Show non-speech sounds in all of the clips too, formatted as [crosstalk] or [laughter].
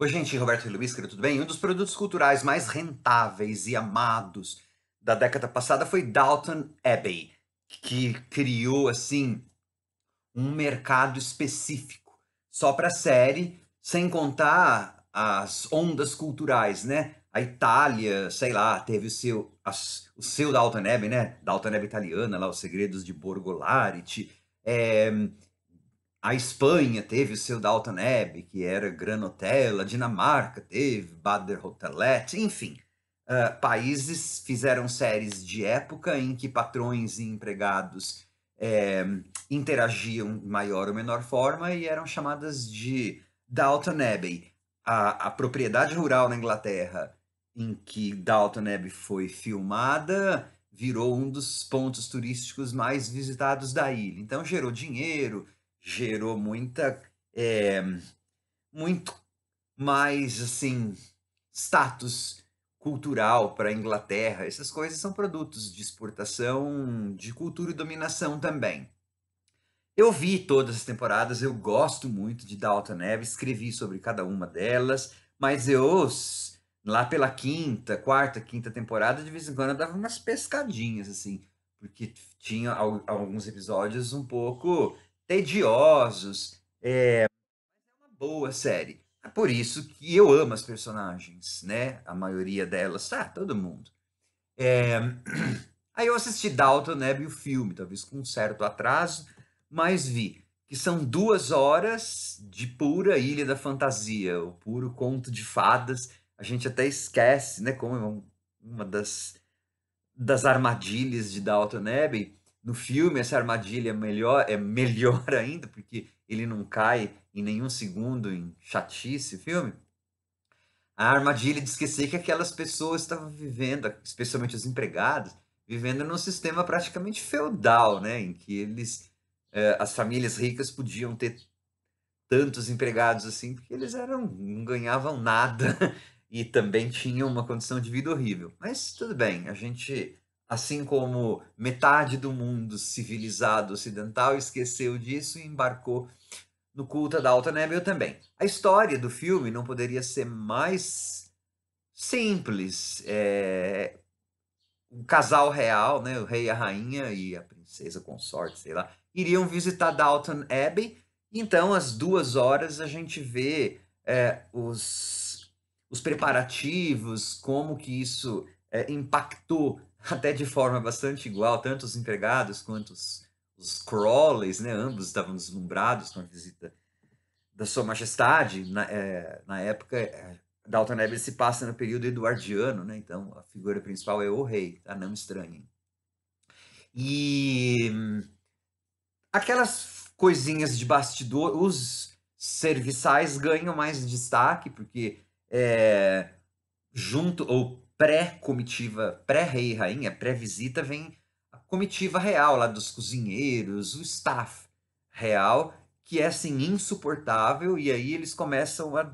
Oi, gente, Roberto Luiz, tudo bem? Um dos produtos culturais mais rentáveis e amados da década passada foi Dalton Abbey, que criou assim um mercado específico só para série, sem contar as ondas culturais, né? A Itália, sei lá, teve o seu as, o seu Dalton Abbey, né? Dalton Abbey italiana, lá os segredos de Borgolari, é, eh, a Espanha teve o seu Dalton Abbey, que era Granotella, a Dinamarca teve Bader-Hotelet, enfim. Uh, países fizeram séries de época em que patrões e empregados é, interagiam de maior ou menor forma e eram chamadas de Dalton Abbey. A, a propriedade rural na Inglaterra em que Dalton Abbey foi filmada virou um dos pontos turísticos mais visitados da ilha. Então gerou dinheiro, gerou muita. É, muito mais, assim, status cultural para a Inglaterra. Essas coisas são produtos de exportação, de cultura e dominação também. Eu vi todas as temporadas, eu gosto muito de Dalton Neve escrevi sobre cada uma delas, mas eu, lá pela quinta, quarta, quinta temporada, de vez em quando eu dava umas pescadinhas, assim, porque tinha alguns episódios um pouco tediosos. Eh, é uma boa série. É por isso que eu amo as personagens, né? A maioria delas, tá? Todo mundo. É... [clears throat] Aí eu assisti Dalton Neb o filme, talvez com um certo atraso, mas vi que são duas horas de pura ilha da fantasia, o puro conto de fadas. A gente até esquece, né? Como é uma das, das armadilhas de Dalton Neb no filme, essa armadilha é melhor, é melhor [laughs] ainda, porque ele não cai em nenhum segundo em chatice filme. A armadilha de esquecer que aquelas pessoas estavam vivendo, especialmente os empregados, vivendo num sistema praticamente feudal, né? Em que eles, eh, as famílias ricas podiam ter tantos empregados assim, porque eles eram não ganhavam nada [laughs] e também tinham uma condição de vida horrível. Mas tudo bem, a gente Assim como metade do mundo civilizado ocidental esqueceu disso e embarcou no culto da Alta Nebel também. A história do filme não poderia ser mais simples. É... O casal real, né, o rei e a rainha e a princesa consorte, sei lá, iriam visitar Dalton Abbey. Então, às duas horas, a gente vê é, os, os preparativos, como que isso é, impactou [laughs] até de forma bastante igual tanto os empregados quanto os, os né? Ambos estavam deslumbrados com a visita da Sua Majestade. Na, é, na época, é, Dalton Abbey se passa no período eduardiano, né? Então a figura principal é o rei, tá? Não estranhem. E aquelas coisinhas de bastidor, os serviçais ganham mais destaque, porque é, junto, ou pré-comitiva, pré-rei e rainha, pré-visita, vem a comitiva real lá dos cozinheiros, o staff real, que é assim insuportável, e aí eles começam a,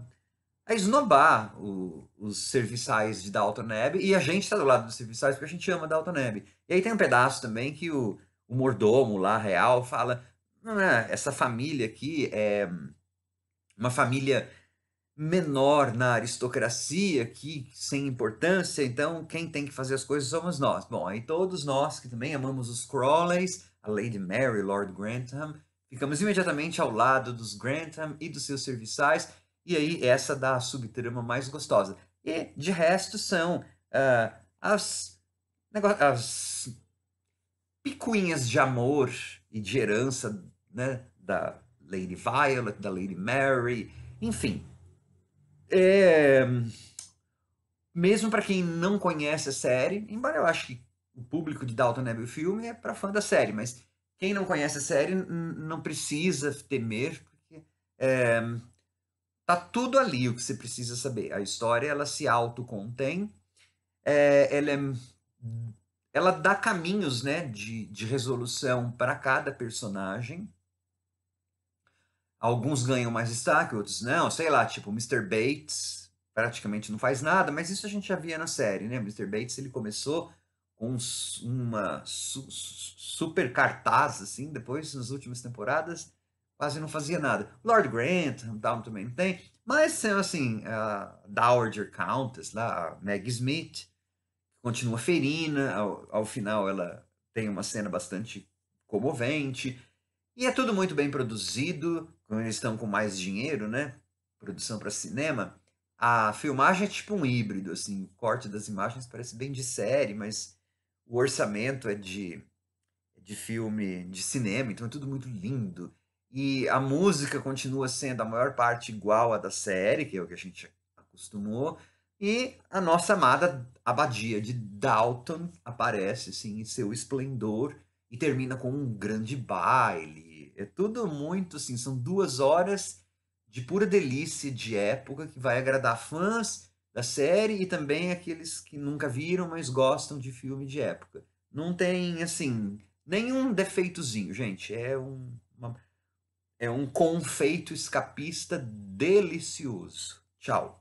a esnobar o, os serviçais de Dalton Neb, e a gente está do lado dos serviçais porque a gente ama Dalton Neb. E aí tem um pedaço também que o, o mordomo lá real fala: ah, essa família aqui é uma família menor na aristocracia aqui, sem importância, então quem tem que fazer as coisas somos nós. Bom, aí todos nós que também amamos os Crawleys, a Lady Mary, Lord Grantham, ficamos imediatamente ao lado dos Grantham e dos seus serviçais, e aí essa dá a subtrama mais gostosa. E de resto são uh, as, as picuinhas de amor e de herança né, da Lady Violet, da Lady Mary, enfim, é... Mesmo para quem não conhece a série, embora eu acho que o público de Dalton Neve o filme é para fã da série, mas quem não conhece a série não precisa temer, porque é... tá tudo ali o que você precisa saber. A história ela se autocontém, é... ela é... ela dá caminhos né, de, de resolução para cada personagem. Alguns ganham mais destaque, outros não. Sei lá, tipo, Mr. Bates praticamente não faz nada, mas isso a gente já via na série, né? Mr. Bates, ele começou com uma su super cartaz, assim, depois, nas últimas temporadas, quase não fazia nada. Lord Grant, Down também não tem, mas, assim, a Dowager Countess, lá, Meg Smith, continua ferina, ao, ao final ela tem uma cena bastante comovente. E é tudo muito bem produzido, eles estão com mais dinheiro, né? Produção para cinema. A filmagem é tipo um híbrido, assim, o corte das imagens parece bem de série, mas o orçamento é de, é de filme, de cinema, então é tudo muito lindo. E a música continua sendo a maior parte igual à da série, que é o que a gente acostumou. E a nossa amada abadia de Dalton aparece assim, em seu esplendor e termina com um grande baile. É tudo muito assim, são duas horas de pura delícia de época que vai agradar fãs da série e também aqueles que nunca viram, mas gostam de filme de época. Não tem, assim, nenhum defeitozinho, gente. É um, uma, é um confeito escapista delicioso. Tchau.